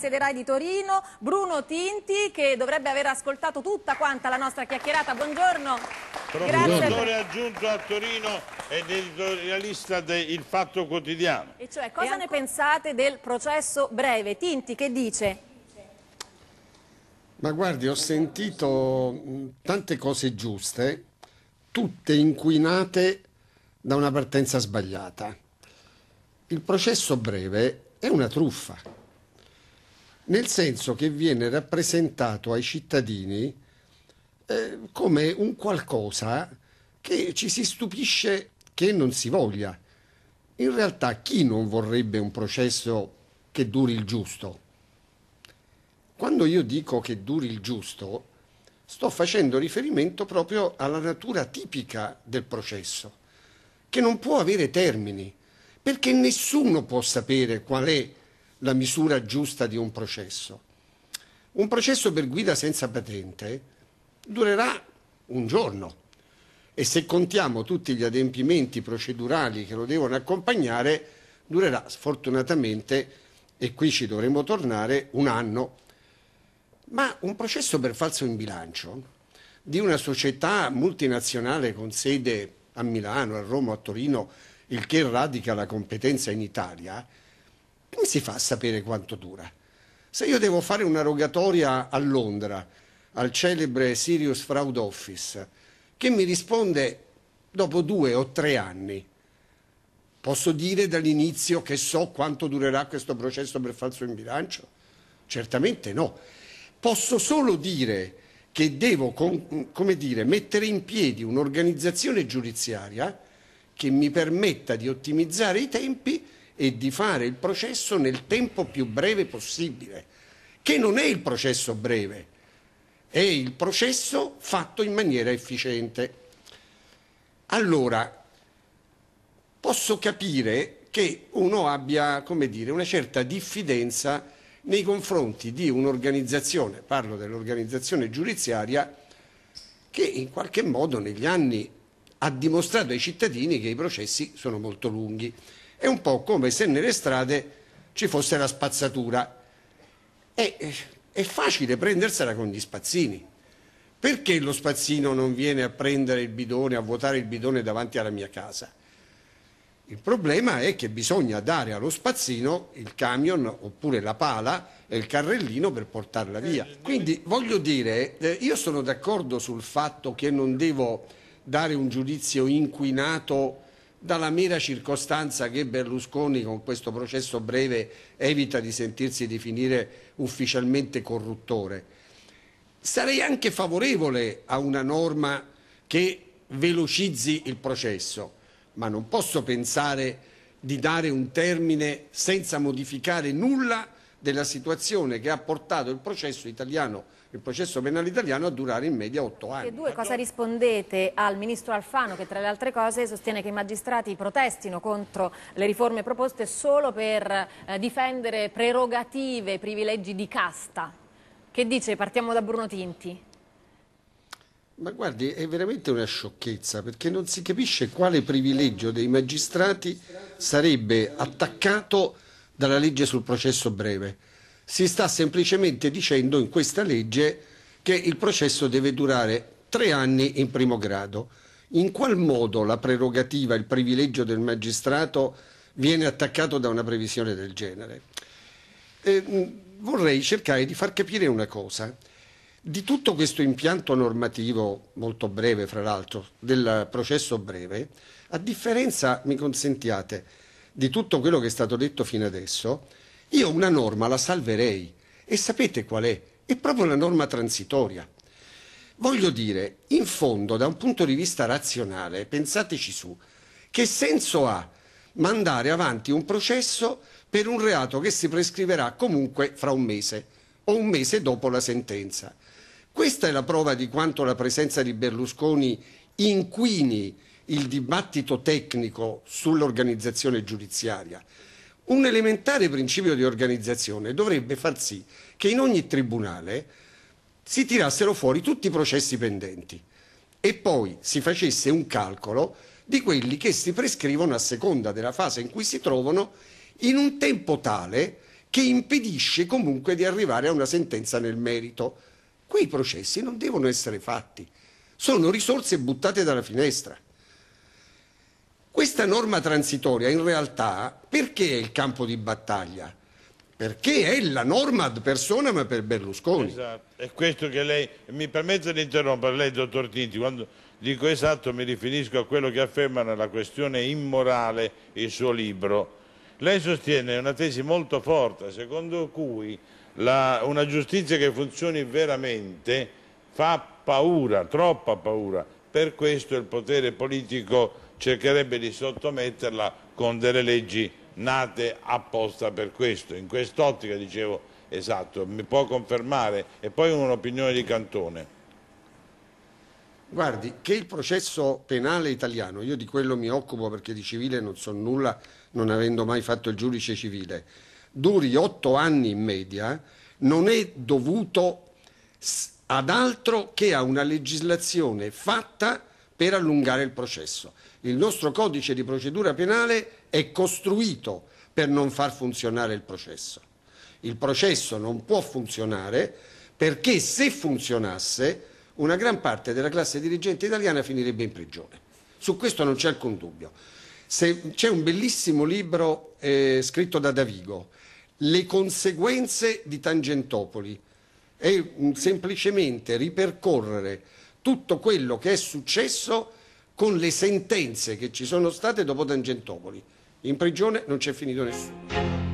sede Rai di Torino, Bruno Tinti che dovrebbe aver ascoltato tutta quanta la nostra chiacchierata. Buongiorno. Procuratore aggiunto a Torino ed editorialista del Fatto Quotidiano. E cioè, cosa e ne pensate del processo breve? Tinti che dice? Ma guardi, ho sentito mm, tante cose giuste, tutte inquinate da una partenza sbagliata. Il processo breve è una truffa nel senso che viene rappresentato ai cittadini eh, come un qualcosa che ci si stupisce che non si voglia. In realtà chi non vorrebbe un processo che duri il giusto? Quando io dico che duri il giusto, sto facendo riferimento proprio alla natura tipica del processo, che non può avere termini, perché nessuno può sapere qual è la misura giusta di un processo. Un processo per guida senza patente durerà un giorno e se contiamo tutti gli adempimenti procedurali che lo devono accompagnare durerà sfortunatamente, e qui ci dovremo tornare, un anno. Ma un processo per falso in bilancio di una società multinazionale con sede a Milano, a Roma, a Torino, il che radica la competenza in Italia, come si fa a sapere quanto dura? Se io devo fare una rogatoria a Londra, al celebre Sirius Fraud Office, che mi risponde dopo due o tre anni, posso dire dall'inizio che so quanto durerà questo processo per falso in bilancio? Certamente no. Posso solo dire che devo dire, mettere in piedi un'organizzazione giudiziaria che mi permetta di ottimizzare i tempi e di fare il processo nel tempo più breve possibile, che non è il processo breve, è il processo fatto in maniera efficiente. Allora, posso capire che uno abbia, dire, una certa diffidenza nei confronti di un'organizzazione, parlo dell'organizzazione giudiziaria, che in qualche modo negli anni ha dimostrato ai cittadini che i processi sono molto lunghi. È un po' come se nelle strade ci fosse la spazzatura. È, è facile prendersela con gli spazzini. Perché lo spazzino non viene a prendere il bidone, a vuotare il bidone davanti alla mia casa? Il problema è che bisogna dare allo spazzino il camion oppure la pala e il carrellino per portarla via. Quindi voglio dire, eh, io sono d'accordo sul fatto che non devo dare un giudizio inquinato dalla mera circostanza che Berlusconi con questo processo breve evita di sentirsi definire ufficialmente corruttore. Sarei anche favorevole a una norma che velocizzi il processo, ma non posso pensare di dare un termine senza modificare nulla della situazione che ha portato il processo, italiano, il processo penale italiano a durare in media otto anni. E due, cosa rispondete al ministro Alfano che tra le altre cose sostiene che i magistrati protestino contro le riforme proposte solo per eh, difendere prerogative, privilegi di casta? Che dice? Partiamo da Bruno Tinti. Ma guardi, è veramente una sciocchezza perché non si capisce quale privilegio dei magistrati sarebbe attaccato dalla legge sul processo breve. Si sta semplicemente dicendo in questa legge che il processo deve durare tre anni in primo grado. In qual modo la prerogativa, il privilegio del magistrato viene attaccato da una previsione del genere? Eh, mm, vorrei cercare di far capire una cosa. Di tutto questo impianto normativo, molto breve fra l'altro, del processo breve, a differenza, mi consentiate, di tutto quello che è stato detto fino adesso, io una norma la salverei. E sapete qual è? È proprio una norma transitoria. Voglio dire, in fondo, da un punto di vista razionale, pensateci su, che senso ha mandare avanti un processo per un reato che si prescriverà comunque fra un mese o un mese dopo la sentenza? Questa è la prova di quanto la presenza di Berlusconi inquini il dibattito tecnico sull'organizzazione giudiziaria. Un elementare principio di organizzazione dovrebbe far sì che in ogni tribunale si tirassero fuori tutti i processi pendenti e poi si facesse un calcolo di quelli che si prescrivono a seconda della fase in cui si trovano in un tempo tale che impedisce comunque di arrivare a una sentenza nel merito. Quei processi non devono essere fatti, sono risorse buttate dalla finestra. Questa norma transitoria in realtà perché è il campo di battaglia? Perché è la norma ad personam per Berlusconi. Esatto, è questo che lei, mi permette di interrompere lei dottor Tinti, quando dico esatto mi riferisco a quello che afferma nella questione immorale il suo libro. Lei sostiene una tesi molto forte secondo cui la, una giustizia che funzioni veramente fa paura, troppa paura, per questo il potere politico cercherebbe di sottometterla con delle leggi nate apposta per questo. In quest'ottica, dicevo, esatto, mi può confermare e poi un'opinione di Cantone. Guardi, che il processo penale italiano, io di quello mi occupo perché di civile non so nulla, non avendo mai fatto il giudice civile, duri otto anni in media, non è dovuto ad altro che a una legislazione fatta per allungare il processo. Il nostro codice di procedura penale è costruito per non far funzionare il processo. Il processo non può funzionare perché se funzionasse una gran parte della classe dirigente italiana finirebbe in prigione. Su questo non c'è alcun dubbio. c'è un bellissimo libro eh, scritto da Davigo, Le conseguenze di Tangentopoli, è semplicemente ripercorrere tutto quello che è successo con le sentenze che ci sono state dopo Tangentopoli. In prigione non c'è finito nessuno.